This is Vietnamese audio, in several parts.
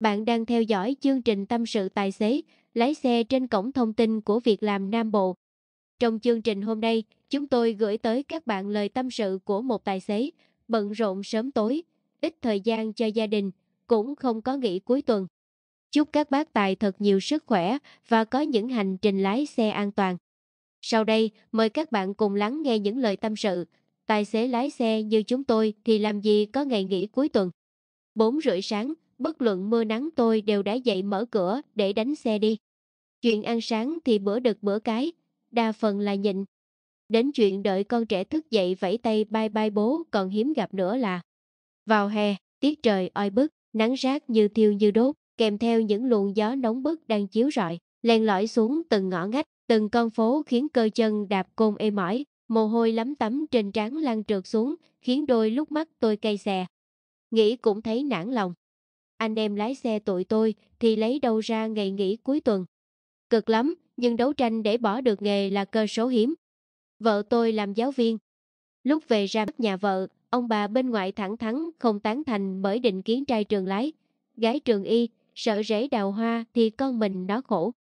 Bạn đang theo dõi chương trình Tâm sự tài xế, lái xe trên cổng thông tin của Việc làm Nam Bộ. Trong chương trình hôm nay, chúng tôi gửi tới các bạn lời tâm sự của một tài xế, bận rộn sớm tối, ít thời gian cho gia đình, cũng không có nghỉ cuối tuần. Chúc các bác tài thật nhiều sức khỏe và có những hành trình lái xe an toàn. Sau đây, mời các bạn cùng lắng nghe những lời tâm sự. Tài xế lái xe như chúng tôi thì làm gì có ngày nghỉ cuối tuần. 4 rưỡi sáng, bất luận mưa nắng tôi đều đã dậy mở cửa để đánh xe đi. Chuyện ăn sáng thì bữa đực bữa cái, đa phần là nhịn. Đến chuyện đợi con trẻ thức dậy vẫy tay bye bye bố còn hiếm gặp nữa là. Vào hè, tiết trời oi bức, nắng rát như thiêu như đốt, kèm theo những luồng gió nóng bức đang chiếu rọi, len lỏi xuống từng ngõ ngách, từng con phố khiến cơ chân đạp côn ê mỏi, mồ hôi lấm tấm trên trán lan trượt xuống, khiến đôi lúc mắt tôi cay xè. Nghĩ cũng thấy nản lòng anh em lái xe tụi tôi thì lấy đâu ra ngày nghỉ cuối tuần. Cực lắm, nhưng đấu tranh để bỏ được nghề là cơ số hiếm. Vợ tôi làm giáo viên. Lúc về ra mắt nhà vợ, ông bà bên ngoại thẳng thắn không tán thành bởi định kiến trai trường lái. Gái trường y, sợ rễ đào hoa thì con mình nó khổ.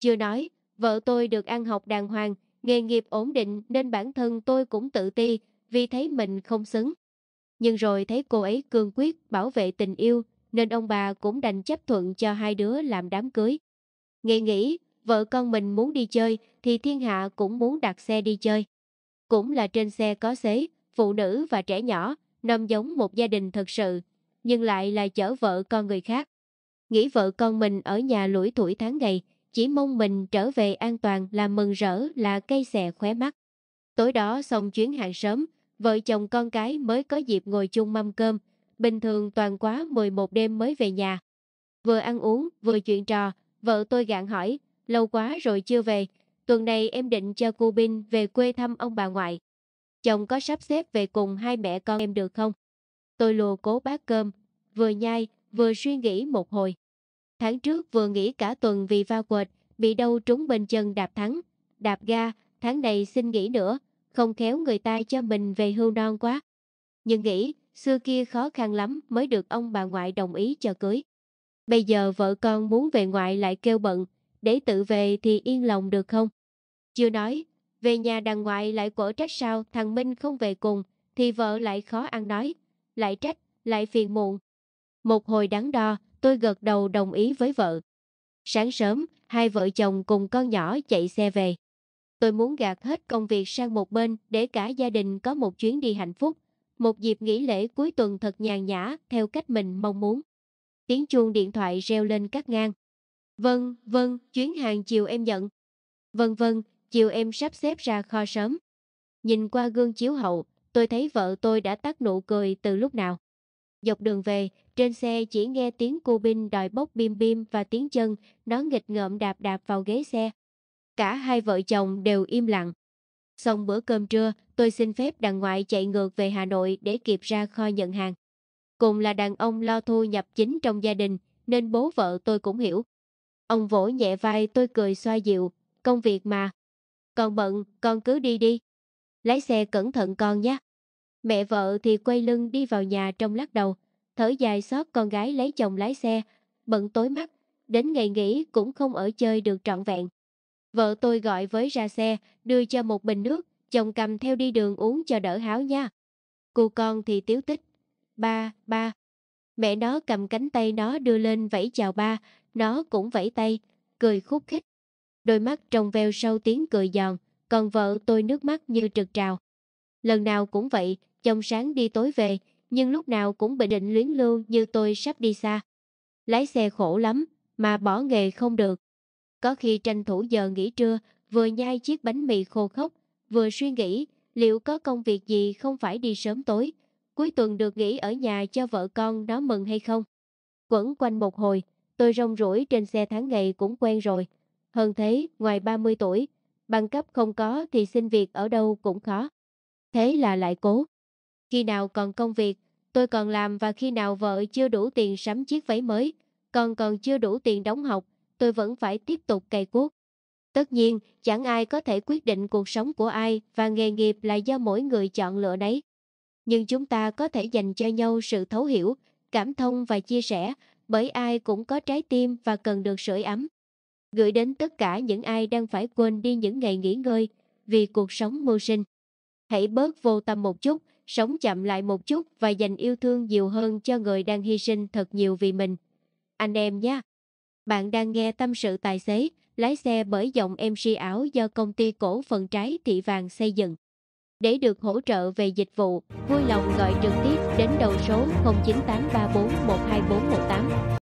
Chưa nói, vợ tôi được ăn học đàng hoàng, nghề nghiệp ổn định nên bản thân tôi cũng tự ti vì thấy mình không xứng. Nhưng rồi thấy cô ấy cương quyết bảo vệ tình yêu nên ông bà cũng đành chấp thuận cho hai đứa làm đám cưới. Nghĩ nghĩ, vợ con mình muốn đi chơi thì thiên hạ cũng muốn đặt xe đi chơi. Cũng là trên xe có xế, phụ nữ và trẻ nhỏ, nằm giống một gia đình thật sự, nhưng lại là chở vợ con người khác. Nghĩ vợ con mình ở nhà lủi thủi tháng ngày, chỉ mong mình trở về an toàn là mừng rỡ là cây xè khóe mắt. Tối đó xong chuyến hàng sớm, vợ chồng con cái mới có dịp ngồi chung mâm cơm, bình thường toàn quá 11 đêm mới về nhà. Vừa ăn uống, vừa chuyện trò, vợ tôi gạn hỏi, lâu quá rồi chưa về, tuần này em định cho cô Bin về quê thăm ông bà ngoại. Chồng có sắp xếp về cùng hai mẹ con em được không? Tôi lùa cố bát cơm, vừa nhai, vừa suy nghĩ một hồi. Tháng trước vừa nghỉ cả tuần vì va quệt, bị đau trúng bên chân đạp thắng, đạp ga, tháng này xin nghỉ nữa, không khéo người ta cho mình về hưu non quá. Nhưng nghĩ, xưa kia khó khăn lắm mới được ông bà ngoại đồng ý cho cưới. Bây giờ vợ con muốn về ngoại lại kêu bận, để tự về thì yên lòng được không? Chưa nói, về nhà đằng ngoại lại quở trách sao thằng Minh không về cùng, thì vợ lại khó ăn nói, lại trách, lại phiền muộn. Một hồi đắn đo, tôi gật đầu đồng ý với vợ. Sáng sớm, hai vợ chồng cùng con nhỏ chạy xe về. Tôi muốn gạt hết công việc sang một bên để cả gia đình có một chuyến đi hạnh phúc, một dịp nghỉ lễ cuối tuần thật nhàn nhã, theo cách mình mong muốn. Tiếng chuông điện thoại reo lên cắt ngang. Vâng, vâng, chuyến hàng chiều em nhận. Vâng vâng, chiều em sắp xếp ra kho sớm. Nhìn qua gương chiếu hậu, tôi thấy vợ tôi đã tắt nụ cười từ lúc nào. Dọc đường về, trên xe chỉ nghe tiếng cô Binh đòi bốc bim bim và tiếng chân, nó nghịch ngợm đạp đạp vào ghế xe. Cả hai vợ chồng đều im lặng. Xong bữa cơm trưa, tôi xin phép đàn ngoại chạy ngược về Hà Nội để kịp ra kho nhận hàng. Cùng là đàn ông lo thu nhập chính trong gia đình, nên bố vợ tôi cũng hiểu. Ông vỗ nhẹ vai tôi cười xoa dịu, công việc mà. Còn bận, con cứ đi đi. Lái xe cẩn thận con nhé. Mẹ vợ thì quay lưng đi vào nhà trong lắc đầu, thở dài xót con gái lấy chồng lái xe, bận tối mắt, đến ngày nghỉ cũng không ở chơi được trọn vẹn. Vợ tôi gọi với ra xe, đưa cho một bình nước, chồng cầm theo đi đường uống cho đỡ háo nha. Cô con thì tiếu tích. Ba, ba. Mẹ nó cầm cánh tay nó đưa lên vẫy chào ba, nó cũng vẫy tay, cười khúc khích. Đôi mắt trong veo sâu tiếng cười giòn, còn vợ tôi nước mắt như trực trào. Lần nào cũng vậy, chồng sáng đi tối về, nhưng lúc nào cũng bình định luyến lưu như tôi sắp đi xa. Lái xe khổ lắm, mà bỏ nghề không được. Có khi tranh thủ giờ nghỉ trưa, vừa nhai chiếc bánh mì khô khốc, vừa suy nghĩ liệu có công việc gì không phải đi sớm tối, cuối tuần được nghỉ ở nhà cho vợ con nó mừng hay không. Quẩn quanh một hồi, tôi rong rủi trên xe tháng ngày cũng quen rồi. Hơn thế, ngoài 30 tuổi, bằng cấp không có thì xin việc ở đâu cũng khó. Thế là lại cố. Khi nào còn công việc, tôi còn làm và khi nào vợ chưa đủ tiền sắm chiếc váy mới, còn còn chưa đủ tiền đóng học, tôi vẫn phải tiếp tục cày cuốc. Tất nhiên, chẳng ai có thể quyết định cuộc sống của ai và nghề nghiệp là do mỗi người chọn lựa đấy. Nhưng chúng ta có thể dành cho nhau sự thấu hiểu, cảm thông và chia sẻ, bởi ai cũng có trái tim và cần được sưởi ấm. Gửi đến tất cả những ai đang phải quên đi những ngày nghỉ ngơi vì cuộc sống mưu sinh. Hãy bớt vô tâm một chút, sống chậm lại một chút và dành yêu thương nhiều hơn cho người đang hy sinh thật nhiều vì mình. Anh em nhé! Bạn đang nghe tâm sự tài xế, lái xe bởi dòng MC ảo do công ty cổ phần trái thị vàng xây dựng. Để được hỗ trợ về dịch vụ, vui lòng gọi trực tiếp đến đầu số 0983412418.